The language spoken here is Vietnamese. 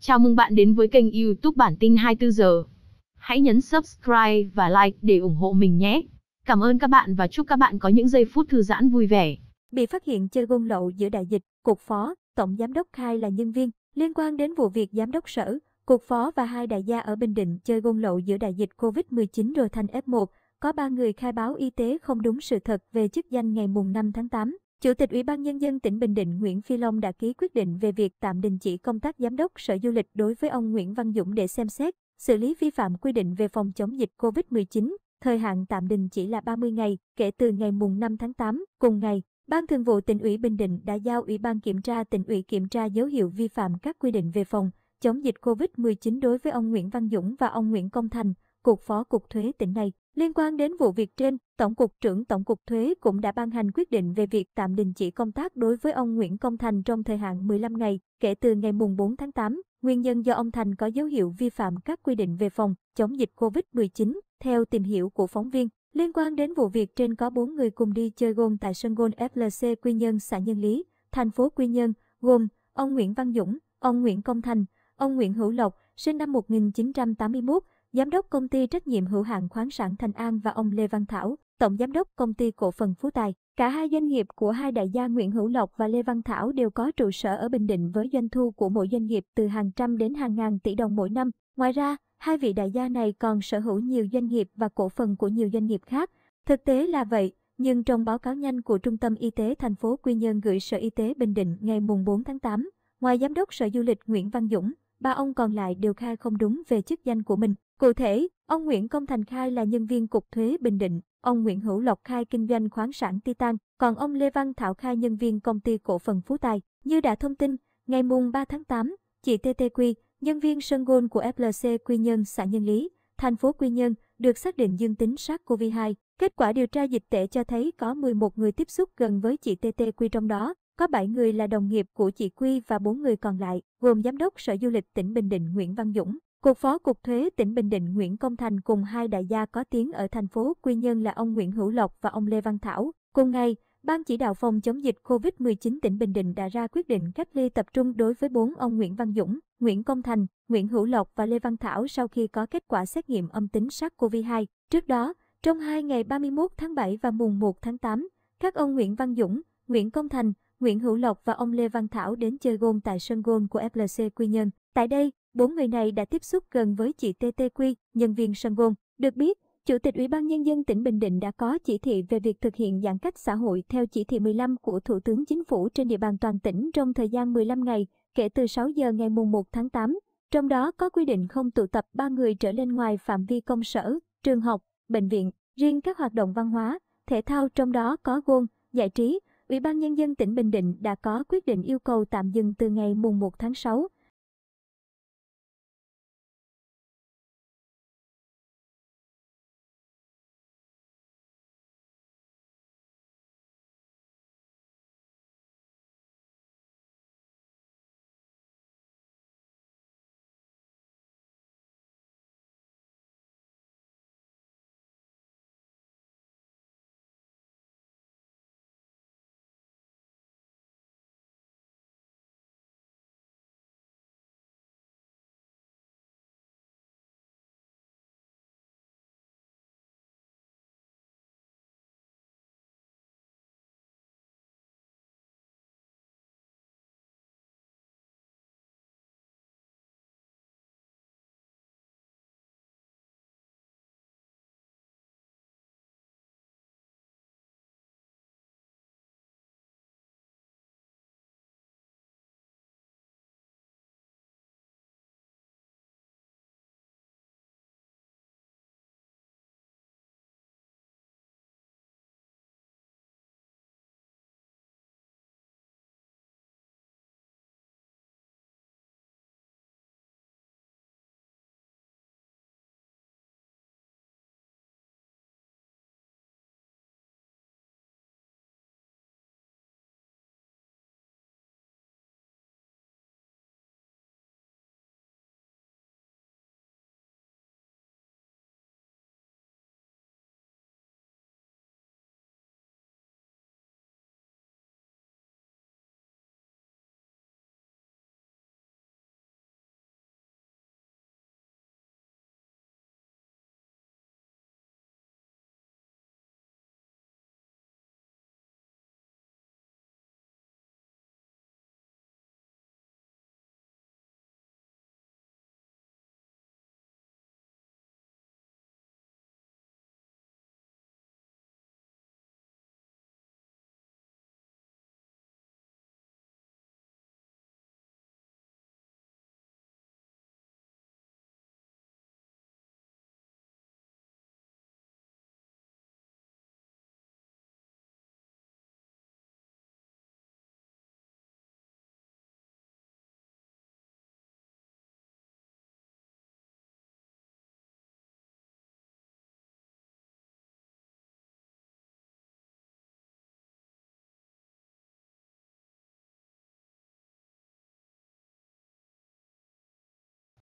Chào mừng bạn đến với kênh YouTube Bản tin 24 giờ. Hãy nhấn subscribe và like để ủng hộ mình nhé. Cảm ơn các bạn và chúc các bạn có những giây phút thư giãn vui vẻ. Bị phát hiện chơi gôn lậu giữa đại dịch, cục phó, tổng giám đốc khai là nhân viên liên quan đến vụ việc giám đốc sở, cục phó và hai đại gia ở Bình Định chơi gôn lậu giữa đại dịch Covid-19 rồi thành F1, có 3 người khai báo y tế không đúng sự thật về chức danh ngày mùng 5 tháng 8. Chủ tịch Ủy ban Nhân dân tỉnh Bình Định Nguyễn Phi Long đã ký quyết định về việc tạm đình chỉ công tác Giám đốc Sở Du lịch đối với ông Nguyễn Văn Dũng để xem xét, xử lý vi phạm quy định về phòng chống dịch COVID-19. Thời hạn tạm đình chỉ là 30 ngày, kể từ ngày mùng 5 tháng 8. Cùng ngày, Ban Thường vụ tỉnh ủy Bình Định đã giao Ủy ban Kiểm tra tỉnh ủy kiểm tra dấu hiệu vi phạm các quy định về phòng chống dịch COVID-19 đối với ông Nguyễn Văn Dũng và ông Nguyễn Công Thành, Cục Phó Cục Thuế tỉnh này. Liên quan đến vụ việc trên, Tổng cục trưởng Tổng cục Thuế cũng đã ban hành quyết định về việc tạm đình chỉ công tác đối với ông Nguyễn Công Thành trong thời hạn 15 ngày kể từ ngày mùng 4 tháng 8, nguyên nhân do ông Thành có dấu hiệu vi phạm các quy định về phòng chống dịch COVID-19, theo tìm hiểu của phóng viên. Liên quan đến vụ việc trên có 4 người cùng đi chơi gôn tại sân gôn FLC Quy Nhơn, xã Nhân Lý, thành phố Quy Nhơn, gồm ông Nguyễn Văn Dũng, ông Nguyễn Công Thành, ông Nguyễn Hữu Lộc, sinh năm 1981, Giám đốc công ty trách nhiệm hữu hạn khoáng sản Thành An và ông Lê Văn Thảo, Tổng Giám đốc công ty cổ phần Phú Tài. Cả hai doanh nghiệp của hai đại gia Nguyễn Hữu Lộc và Lê Văn Thảo đều có trụ sở ở Bình Định với doanh thu của mỗi doanh nghiệp từ hàng trăm đến hàng ngàn tỷ đồng mỗi năm. Ngoài ra, hai vị đại gia này còn sở hữu nhiều doanh nghiệp và cổ phần của nhiều doanh nghiệp khác. Thực tế là vậy, nhưng trong báo cáo nhanh của Trung tâm Y tế thành phố Quy Nhơn gửi Sở Y tế Bình Định ngày mùng 4 tháng 8, ngoài Giám đốc Sở Du lịch Nguyễn Văn Dũng, ba ông còn lại đều khai không đúng về chức danh của mình. Cụ thể, ông Nguyễn Công Thành khai là nhân viên Cục Thuế Bình Định, ông Nguyễn Hữu Lộc khai kinh doanh khoáng sản Titan, còn ông Lê Văn Thảo khai nhân viên công ty cổ phần Phú Tài. Như đã thông tin, ngày mùng 3 tháng 8, chị TTQ, nhân viên sân gôn của FLC Quy Nhơn xã Nhân Lý, thành phố Quy Nhơn, được xác định dương tính SARS-CoV-2. Kết quả điều tra dịch tễ cho thấy có 11 người tiếp xúc gần với chị TTQ trong đó, có 7 người là đồng nghiệp của chị Quy và 4 người còn lại, gồm Giám đốc Sở Du lịch tỉnh Bình Định Nguyễn Văn Dũng, Cục phó Cục Thuế tỉnh Bình Định Nguyễn Công Thành cùng hai đại gia có tiếng ở thành phố Quy Nhơn là ông Nguyễn Hữu Lộc và ông Lê Văn Thảo. Cùng ngày, Ban chỉ đạo phòng chống dịch COVID-19 tỉnh Bình Định đã ra quyết định cách ly tập trung đối với bốn ông Nguyễn Văn Dũng, Nguyễn Công Thành, Nguyễn Hữu Lộc và Lê Văn Thảo sau khi có kết quả xét nghiệm âm tính SARS-CoV-2. Trước đó, trong hai ngày 31 tháng 7 và mùng 1 tháng 8, các ông Nguyễn Văn Dũng, Nguyễn Công Thành, Nguyễn Hữu Lộc và ông Lê Văn Thảo đến chơi gôn tại sân gôn của FLC Quy Nhơn. Tại đây, Bốn người này đã tiếp xúc gần với chị TTQ, nhân viên sân gôn. Được biết, Chủ tịch Ủy ban Nhân dân tỉnh Bình Định đã có chỉ thị về việc thực hiện giãn cách xã hội theo chỉ thị 15 của Thủ tướng Chính phủ trên địa bàn toàn tỉnh trong thời gian 15 ngày, kể từ 6 giờ ngày mùng 1 tháng 8. Trong đó có quy định không tụ tập 3 người trở lên ngoài phạm vi công sở, trường học, bệnh viện. Riêng các hoạt động văn hóa, thể thao trong đó có gôn, giải trí, Ủy ban Nhân dân tỉnh Bình Định đã có quyết định yêu cầu tạm dừng từ ngày mùng 1 tháng 6.